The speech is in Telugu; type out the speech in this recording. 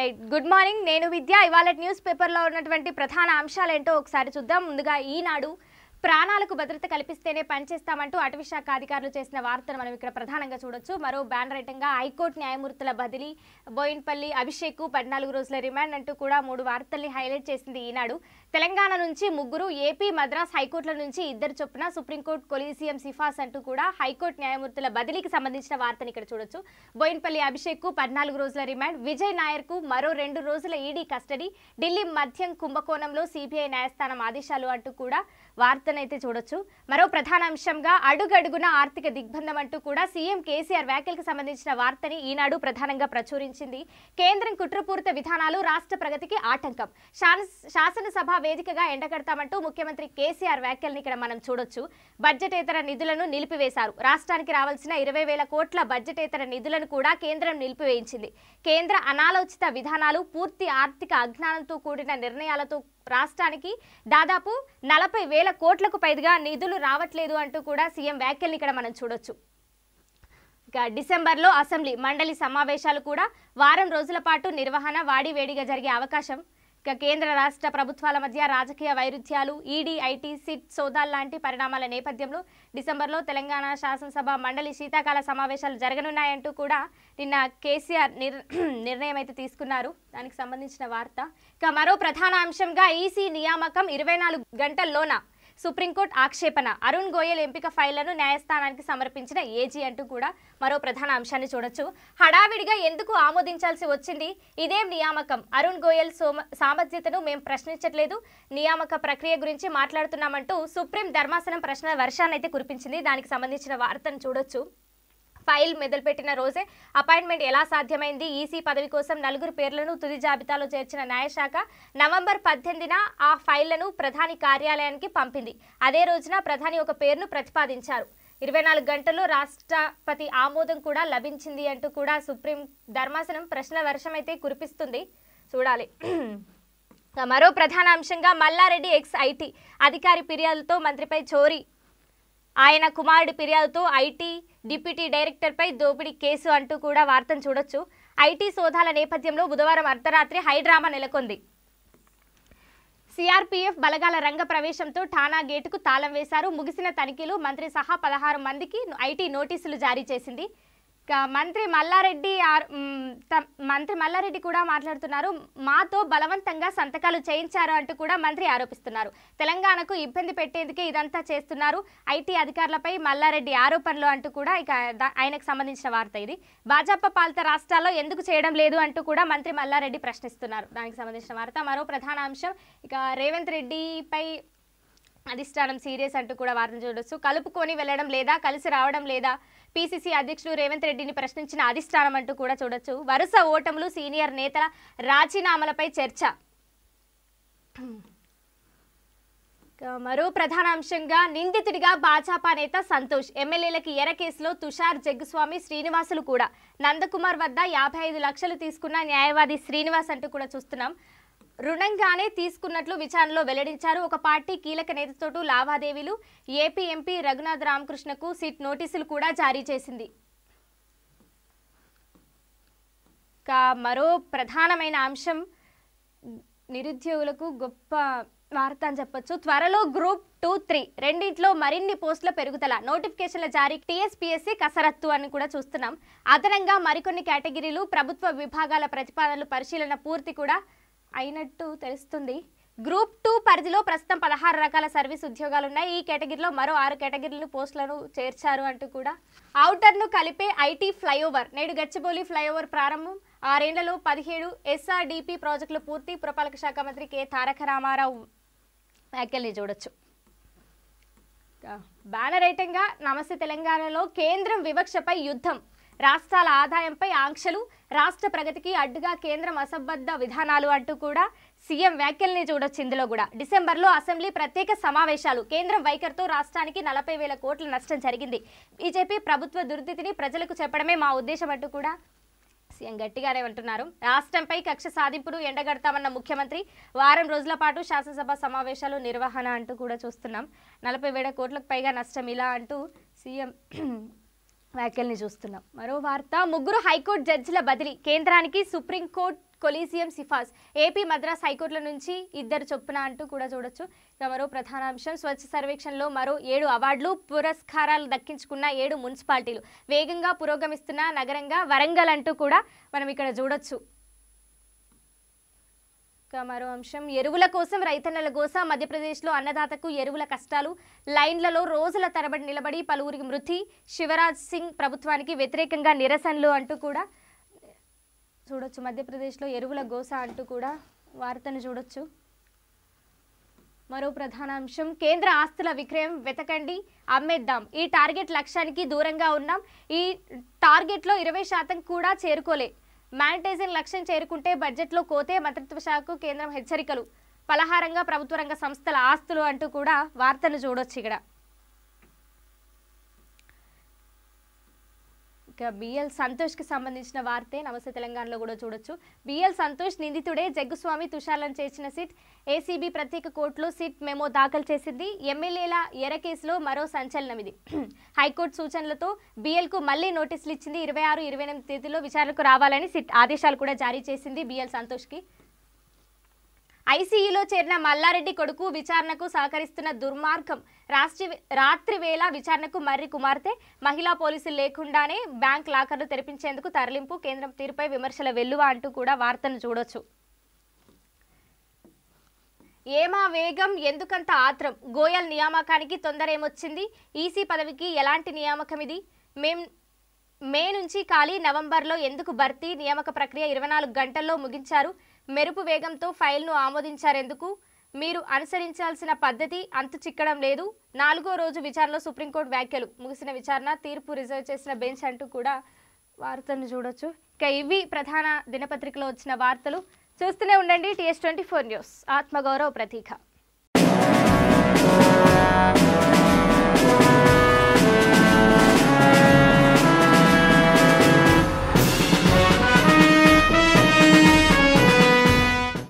రైట్ గుడ్ మార్నింగ్ నేను విద్య ఇవాళ న్యూస్ పేపర్లో ఉన్నటువంటి ప్రధాన అంశాలు ఏంటో ఒకసారి చూద్దాం ముందుగా ఈనాడు ప్రాణాలకు భద్రత కల్పిస్తేనే పనిచేస్తామంటూ అటవీశాఖ అధికారులు చేసిన వార్తను మనం ఇక్కడ ప్రధానంగా చూడొచ్చు మరో బ్యాన్ రైటంగా హైకోర్టు న్యాయమూర్తుల బదిలీ బోయిన్పల్లి అభిషేక్ పద్నాలుగు రోజుల రిమాండ్ అంటూ కూడా మూడు వార్తల్ని హైలైట్ చేసింది ఈనాడు తెలంగాణ నుంచి ముగ్గురు ఏపీ మద్రాస్ హైకోర్టుల నుంచి ఇద్దరు చొప్పున సుప్రీంకోర్టు కొలీసియం సిఫాస్ అంటూ కూడా హైకోర్టు న్యాయమూర్తుల బదిలీకి సంబంధించిన వార్తను ఇక్కడ చూడొచ్చు బోయిన్పల్లి అభిషేక్ పద్నాలుగు రోజుల రిమాండ్ విజయ్ నాయర్కు మరో రెండు రోజుల ఈడీ కస్టడీ ఢిల్లీ మధ్యం కుంభకోణంలో సిబిఐ న్యాయస్థానం ఆదేశాలు అంటూ కూడా వార్త అయితే చూడొచ్చు మరో ప్రధాన అంశంగా అడుగడుగున ఆర్థిక దిగ్బంధం అంటూ కూడా సీఎం కేసీఆర్ వ్యాఖ్యలకు సంబంధించిన వార్తని ఈనాడు ప్రధానంగా ప్రచురించింది కేంద్రం కుట్రపూరిత విధానాలు రాష్ట్ర ప్రగతికి ఆటంకం శాసనసభ వేదికగా ఎండగడతామంటూ ముఖ్యమంత్రి కేసీఆర్ వ్యాఖ్యల్ని ఇక్కడ మనం చూడొచ్చు బడ్జెటేతర నిధులను నిలిపివేశారు రాష్ట్రానికి రావాల్సిన ఇరవై వేల కోట్ల బడ్జెటేతర నిధులను కూడా కేంద్రం నిలిపివేయించింది కేంద్ర అనాలోచిత విధానాలు పూర్తి ఆర్థిక అజ్ఞానంతో కూడిన నిర్ణయాలతో రాష్ట్రానికి దాదాపు నలభై వేల కోట్లకు పైగా నిధులు రావట్లేదు అంటూ కూడా సీఎం వ్యాఖ్యల్ని ఇక్కడ మనం చూడొచ్చు డిసెంబర్లో అసెంబ్లీ మండలి సమావేశాలు కూడా వారం రోజుల పాటు నిర్వహణ వాడి వేడిగా జరిగే అవకాశం ఇక కేంద్ర రాష్ట్ర ప్రభుత్వాల మధ్య రాజకీయ వైరుధ్యాలు ఈడీ ఐటీ సిట్ లాంటి పరిణామాల నేపథ్యంలో డిసెంబర్లో తెలంగాణ శాసనసభ మండలి శీతాకాల సమావేశాలు జరగనున్నాయంటూ కూడా నిన్న కేసీఆర్ నిర్ణయం అయితే తీసుకున్నారు దానికి సంబంధించిన వార్త ఇక మరో ప్రధాన అంశంగా ఈసీ నియామకం ఇరవై గంటల్లోన సుప్రీంకోర్టు ఆక్షేపణ అరుణ్ గోయల్ ఎంపిక ఫైళ్లను న్యాయస్థానానికి సమర్పించిన ఏజీ అంటూ కూడా మరో ప్రధాన అంశాన్ని చూడొచ్చు హడావిడిగా ఎందుకు ఆమోదించాల్సి వచ్చింది ఇదేం నియామకం అరుణ్ గోయల్ సామర్థ్యతను మేము ప్రశ్నించట్లేదు నియామక ప్రక్రియ గురించి మాట్లాడుతున్నామంటూ సుప్రీం ధర్మాసనం ప్రశ్న అయితే కురిపించింది దానికి సంబంధించిన వార్తను చూడొచ్చు ఫైల్ మొదలుపెట్టిన రోజే అపాయింట్మెంట్ ఎలా సాధ్యమైంది ఈసీ పదవి కోసం నలుగురు పేర్లను తుది జాబితాలో చేర్చిన న్యాయశాఖ నవంబర్ పద్దెనిమిదిన ఆ ఫైళ్లను ప్రధాని కార్యాలయానికి పంపింది అదే రోజున ప్రధాని ఒక పేరును ప్రతిపాదించారు ఇరవై నాలుగు గంటల్లో రాష్ట్రపతి ఆమోదం కూడా లభించింది అంటూ కూడా సుప్రీం ధర్మాసనం ప్రశ్న వర్షమైతే కురిపిస్తుంది చూడాలి మరో ప్రధాన అంశంగా మల్లారెడ్డి ఎక్స్ ఐటీ అధికారి ఫిర్యాదులతో మంత్రిపై చోరీ ఆయన కుమారుడి ఫిర్యాదుతో ఐటీ డిప్యూటీ డైరెక్టర్పై దోపిడీ కేసు అంటూ కూడా వార్తను చూడొచ్చు ఐటీ సోదాల నేపథ్యంలో బుధవారం అర్ధరాత్రి హైడ్రామా నెలకొంది సిఆర్పీఎఫ్ బలగాల రంగ ప్రవేశంతో ఠానా గేటుకు తాళం వేశారు ముగిసిన తనిఖీలు మంత్రి సహా పదహారు మందికి ఐటీ నోటీసులు జారీ చేసింది మంత్రి మల్లారెడ్డి మంత్రి మల్లారెడ్డి కూడా మాట్లాడుతున్నారు మాతో బలవంతంగా సంతకాలు చేయించారు అంటూ కూడా మంత్రి ఆరోపిస్తున్నారు తెలంగాణకు ఇబ్బంది పెట్టేందుకే ఇదంతా చేస్తున్నారు ఐటీ అధికారులపై మల్లారెడ్డి ఆరోపణలు అంటూ కూడా ఇక ఆయనకు సంబంధించిన వార్త ఇది భాజపా పాలిత రాష్ట్రాల్లో ఎందుకు చేయడం లేదు అంటూ కూడా మంత్రి మల్లారెడ్డి ప్రశ్నిస్తున్నారు దానికి సంబంధించిన వార్త మరో ప్రధాన అంశం ఇక రేవంత్ రెడ్డిపై అధిష్టానం సీరియస్ అంటూ కూడా వార్త చూడొచ్చు కలుపుకొని వెళ్ళడం లేదా కలిసి రావడం లేదా పిసిసి అధ్యక్షుడు రేవంత్ రెడ్డిని ప్రశ్నించిన అధిష్టానం అంటూ కూడా చూడొచ్చు వరుస ఓటములు సీనియర్ నేతల రాజీనామాలపై చర్చ మరో ప్రధాన అంశంగా నిందితుడిగా భాజపా నేత సంతోష్ ఎమ్మెల్యేలకు ఎర కేసులో తుషార్ జగ్గుస్వామి శ్రీనివాసులు కూడా నందకుమార్ వద్ద యాభై లక్షలు తీసుకున్న న్యాయవాది శ్రీనివాస్ అంటూ కూడా చూస్తున్నాం రుణంగానే తీసుకున్నట్లు విచారణలో వెల్లడించారు ఒక పార్టీ కీలక నేతతో లావాదేవీలు ఏపీ ఎంపీ రఘునాథ్ రామకృష్ణకు సిట్ నోటీసులు కూడా జారీ చేసింది మరో ప్రధానమైన అంశం నిరుద్యోగులకు గొప్ప వార్త అని చెప్పొచ్చు త్వరలో గ్రూప్ టూ త్రీ రెండింట్లో మరిన్ని పోస్టుల పెరుగుదల నోటిఫికేషన్ల జారీ టీఎస్పీఎస్సీ కసరత్తు అని కూడా చూస్తున్నాం అదనంగా మరికొన్ని కేటగిరీలు ప్రభుత్వ విభాగాల ప్రతిపాదనలు పరిశీలన పూర్తి కూడా అయినట్టు తెలుస్తుంది గ్రూప్ టూ పరిధిలో ప్రస్తుతం పదహారు రకాల సర్వీస్ ఉద్యోగాలు ఉన్నాయి ఈ కేటగిరీలో మరో ఆరు కేటగిరీలు పోస్టులను చేర్చారు అంటూ కూడా ఔటర్ను కలిపే ఐటీ ఫ్లైఓవర్ నేడు గచ్చిబౌలి ఫ్లైఓవర్ ప్రారంభం ఆరేళ్లలో పదిహేడు ఎస్ఆర్డిపి ప్రాజెక్టులు పూర్తి పురపాలక శాఖ మంత్రి కె తారక రామారావు వ్యాఖ్యల్ని చూడొచ్చు బ్యానర్ ఐటంగా నమస్తే తెలంగాణలో కేంద్రం వివక్షపై యుద్ధం రాష్ట్రాల ఆదాయంపై ఆంక్షలు రాష్ట్ర ప్రగతికి అడ్డుగా కేంద్రం అసంబద్ధ విధానాలు అంటూ కూడా సీఎం వ్యాఖ్యల్ని చూడొచ్చు ఇందులో కూడా డిసెంబర్లో అసెంబ్లీ ప్రత్యేక సమావేశాలు కేంద్రం వైఖరితో రాష్ట్రానికి నలభై వేల కోట్ల నష్టం జరిగింది బీజేపీ ప్రభుత్వ దుర్దితిని ప్రజలకు చెప్పడమే మా ఉద్దేశం అంటూ కూడా సీఎం గట్టిగానే అంటున్నారు రాష్ట్రంపై కక్ష సాధింపును ఎండగడతామన్న ముఖ్యమంత్రి వారం రోజుల పాటు శాసనసభ సమావేశాలు నిర్వహణ అంటూ కూడా చూస్తున్నాం నలభై వేల కోట్లకు పైగా నష్టం ఇలా అంటూ సీఎం వ్యాఖ్యల్ని చూస్తున్నాం మరో వార్త ముగ్గురు హైకోర్టు జడ్జిల బదిలీ కేంద్రానికి సుప్రీంకోర్టు కొలీసియం సిఫార్స్ ఏపీ మద్రాస్ హైకోర్టుల నుంచి ఇద్దరు చొప్పున అంటూ కూడా చూడొచ్చు మరో ప్రధాన అంశం స్వచ్ఛ సర్వేక్షణలో మరో ఏడు అవార్డులు పురస్కారాలు దక్కించుకున్న ఏడు మున్సిపాలిటీలు వేగంగా పురోగమిస్తున్న నగరంగా వరంగల్ అంటూ కూడా మనం ఇక్కడ చూడొచ్చు మరో అంశం ఎరువుల కోసం రైతన్నల గోస మధ్యప్రదేశ్లో అన్నదాతకు ఎరువుల కష్టాలు లైన్లలో రోజుల తరబడి నిలబడి పలువురికి మృతి శివరాజ్ సింగ్ ప్రభుత్వానికి వ్యతిరేకంగా నిరసనలు అంటూ కూడా చూడొచ్చు మధ్యప్రదేశ్లో ఎరువుల గోస అంటూ కూడా వార్తను చూడొచ్చు మరో ప్రధాన అంశం కేంద్ర ఆస్తుల విక్రయం వెతకండి అమ్మేద్దాం ఈ టార్గెట్ లక్ష్యానికి దూరంగా ఉన్నాం ఈ టార్గెట్లో ఇరవై శాతం కూడా చేరుకోలే మానిటైజింగ్ లక్ష్యం చేరుకుంటే బడ్జెట్లో కోతే మంత్రిత్వ శాఖకు కేంద్రం హెచ్చరికలు పలహారంగా ప్రభుత్వ రంగ సంస్థల ఆస్తులు అంటూ కూడా వార్తను చూడొచ్చు ఇక్కడ ఇక బిఎల్ సంతోష్కి సంబంధించిన వార్తే నమస్తే తెలంగాణలో కూడా చూడొచ్చు బిఎల్ సంతోష్ నిందితుడే జగ్గుస్వామి తుషార్లను చేసిన సిట్ ఏసీబీ ప్రత్యేక కోర్టులో సిట్ మెమో దాఖలు చేసింది ఎమ్మెల్యేల ఎర కేసులో మరో సంచలనం ఇది హైకోర్టు సూచనలతో బిఎల్కు మళ్లీ నోటీసులు ఇచ్చింది ఇరవై ఆరు ఇరవై ఎనిమిది తేదీలో విచారణకు రావాలని సిట్ ఆదేశాలు కూడా జారీ చేసింది బిఎల్ సంతోష్కి ఐసీఈలో చేరిన మల్లారెడ్డి కొడుకు విచారణకు సహకరిస్తున్న దుర్మార్గం రాష్ట్ర రాత్రి వేళ విచారణకు మర్రి కుమార్తె మహిళా పోలీసులు లేకుండానే బ్యాంక్ లాకర్లు తెరిపించేందుకు తరలింపు కేంద్రం తీరుపై విమర్శల వెల్లువ అంటూ కూడా వార్తను చూడొచ్చు ఏమా వేగం ఎందుకంత ఆత్రం గోయల్ నియామకానికి తొందర ఏమొచ్చింది ఈసీ పదవికి ఎలాంటి నియామకం ఇది మేం మే నుంచి ఖాళీ నవంబర్లో ఎందుకు భర్తీ నియామక ప్రక్రియ ఇరవై నాలుగు గంటల్లో ముగించారు మెరుపు వేగంతో ఫైల్ను ఆమోదించారెందుకు మీరు అనుసరించాల్సిన పద్ధతి అంతు చిక్కడం లేదు నాలుగో రోజు విచారణలో సుప్రీంకోర్టు వ్యాఖ్యలు ముగిసిన విచారణ తీర్పు రిజర్వ్ చేసిన బెంచ్ అంటూ కూడా వార్తలను చూడొచ్చు ఇక ఇవి ప్రధాన దినపత్రికలో వచ్చిన వార్తలు చూస్తూనే ఉండండి టీఎస్ ట్వంటీ ఫోర్ న్యూస్ ఆత్మగౌరవ ప్రతీక